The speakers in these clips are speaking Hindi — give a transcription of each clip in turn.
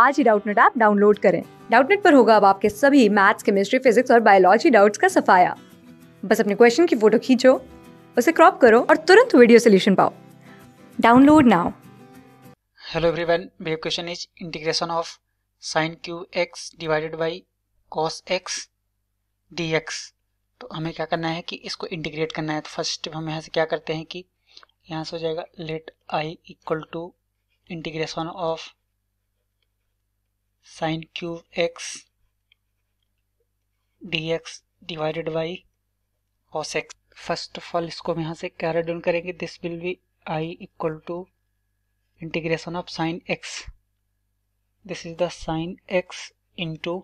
आज ही डाउटनेट ऐप डाउनलोड करें डाउटनेट पर होगा अब आपके सभी मैथ्स केमिस्ट्री फिजिक्स और बायोलॉजी डाउट्स का सफाया बस अपने क्वेश्चन की फोटो खींचो उसे क्रॉप करो और तुरंत वीडियो सोल्यूशन पाओ डाउनलोड नाउ हेलो एवरीवन मेरा question is integration of sine cube x divided by cos x d x तो हमें क्या करना है कि इसको इंटीग्रेट करना है तो फर्स्ट हम यहाँ से क्या करते हैं कि यहाँ से हो जाएगा let I equal to integration of sine cube x d x divided by cos x first of all इसको हम यहाँ से कैरी डाउन करेंगे this will be I equal to integration of sine x this is the sine x into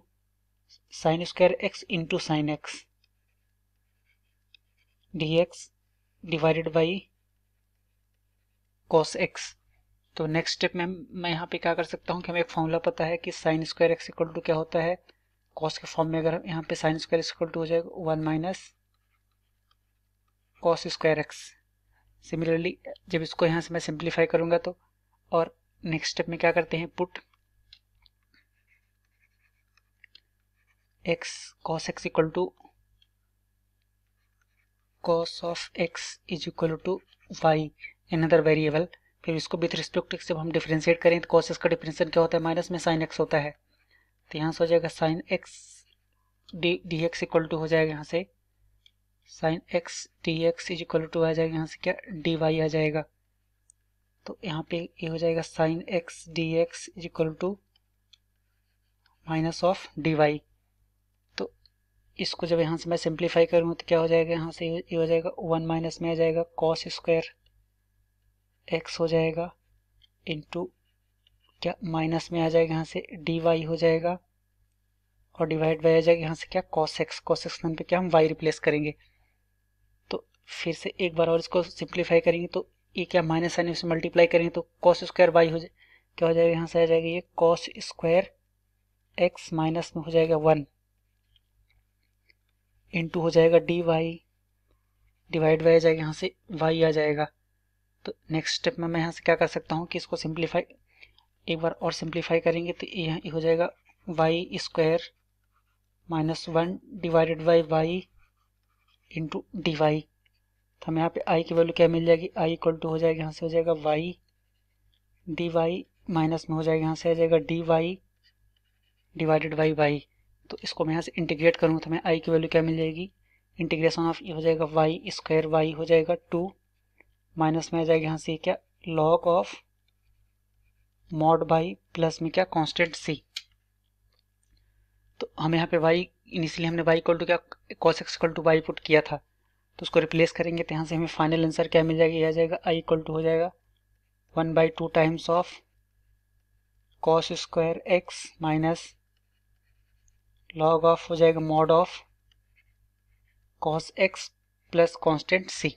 sine square x into sine x d x divided by cos x तो नेक्स्ट स्टेप में मैं यहाँ पे क्या कर सकता हूँ कि हमें एक फॉर्मूला पता है कि sine square x equal to क्या होता है कॉस के फॉर्म में अगर यहाँ पे साइन स्क्वायर इक्वल टू हो जाएगा one minus cos square x similarly जब इसको यहाँ से मैं सिंप्लीफाई करूँगा तो और नेक्स्ट स्टेप में क्या करते हैं put x cos x equal to cos of x is equal to y another variable फिर इसको विथ रिस्पेक्ट से हम डिफ्रेंशिएट करें तो कॉस का डिफ्रेंशिएशन क्या होता है माइनस में साइन एक्स होता है तो यहाँ से हो जाएगा sine x d d x equal to हो जाएगा यहाँ से sine x d x is equal to आ जाएगा यहाँ से क्या डी वाई आ जाएगा तो यहाँ पे ये यह हो जाएगा sine x d x is equal to minus of d y तो इसको जब यहाँ से मैं सिंप्लीफाई करूँ तो क्या हो जाएगा यहाँ से ये यह हो जाएगा वन माइनस में आ जाएगा कॉस स्क्वायर एक्स हो जाएगा इंटू क्या माइनस में आ जाएगा यहाँ से डी वाई हो जाएगा और डिवाइड बाई आ जाएगा यहाँ से क्या कॉस एक्स कॉस एक्स पे क्या हम वाई रिप्लेस करेंगे तो फिर से एक बार और इसको सिंप्लीफाई करेंगे तो ये क्या माइनस साइन से मल्टीप्लाई करेंगे तो कॉस स्क्वायर वाई हो जाए क्या हो जाएगा यहाँ से आ जाएगा ये कॉस स्क्वायर एक्स माइनस में हो जाएगा वन इंटू हो जाएगा डी वाई डिवाइड बाई आ जाएगा यहाँ से वाई आ जाएगा तो नेक्स्ट स्टेप में मैं यहाँ से क्या कर सकता हूँ कि इसको सिंप्लीफाई एक बार और सिंप्लीफाई करेंगे तो यहाँ हो जाएगा y square minus one divided by y into d y तो हमें यहाँ पे आई की वैल्यू क्या मिल जाएगी आई इक्वल टू हो जाएगा यहाँ से हो जाएगा वाई डी वाई माइनस में हो जाएगा यहाँ से आ जाएगा d y divided by y तो इसको मैं यहाँ से इंटीग्रेट करूँगा तो हमें आई की वैल्यू क्या मिल जाएगी इंटीग्रेशन ऑफ ये हो जाएगा वाई स्क्वायर वाई हो जाएगा टू माइनस में आ जाएगा यहाँ से क्या log of mod by plus में क्या कांस्टेंट सी तो हमें यहाँ पे वाई इनिशियली हमने वाई इक्वल टू क्या cos x equal to y put किया था तो उसको रिप्लेस करेंगे तो यहाँ से हमें फाइनल आंसर क्या मिल जाएगा यह आ जाएगा आई इक्वल टू हो जाएगा one by two times of cos square x minus log of हो जाएगा mod of cos x plus constant C